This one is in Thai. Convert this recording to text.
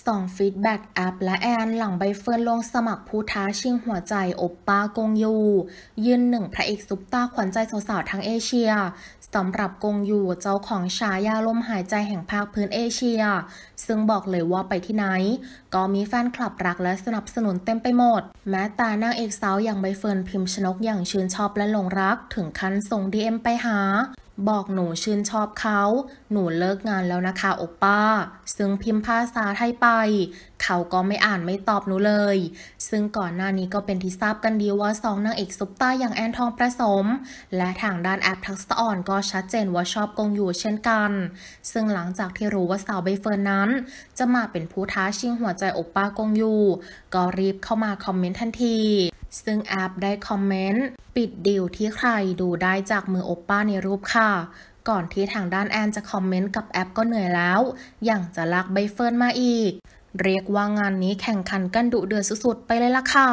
ส่งฟีดแบ็กแอปและแอน หลังใบเฟิร์นลงสมัครผู้ท้าชิงหัวใจอบป้า กงยู ยืนหนึ่ง พระเอกซุปตาขวัญใจ สาวๆทั้งเอเชียสำหรับกงยู เจ้าของฉายาลมหายใจแห่งภาคพื้นเอเชีย ซึ่งบอกเลยว่าไปที่ไหน ก็มีแฟนคลับรักและสนับสนุนเต็มไปหมด แม้แต่นางเอกสาว อย่างใบเฟิร์นพิมพ์ชนกอย่างชื่นชอบและหลงรักถึงขั้นส่ง DM ไปหาบอกหนูชื่นชอบเขา หนูเลิกงานแล้วนะคะโอป้า ซึ่งพิมพ์ภาษาไทยไป เขาก็ไม่อ่านไม่ตอบหนูเลย ซึ่งก่อนหน้านี้ก็เป็นที่ทราบกันดีว่าสองนางเอกซุปตาอย่างแอนทองประสม และทางด้านแอปทักษอ่อนก็ชัดเจนว่าชอบกงอยู่เช่นกัน ซึ่งหลังจากที่รู้ว่าสาวใบเฟิร์นนั้น จะมาเป็นผู้ท้าชิงหัวใจโอป้ากงอยู่ ก็รีบเข้ามาคอมเมนต์ทันทีซึ่งแอปได้คอมเมนต์ ปิดดิวที่ใครดูได้จากมือโอปป้าในรูปค่ะ ก่อนที่ทางด้านแอนจะคอมเมนต์กับแอปก็เหนื่อยแล้วอย่างจะลากใบเฟิร์นมาอีก เรียกว่างานนี้แข่งขันกันดุเดือดสุดๆ ไปเลยล่ะค่ะ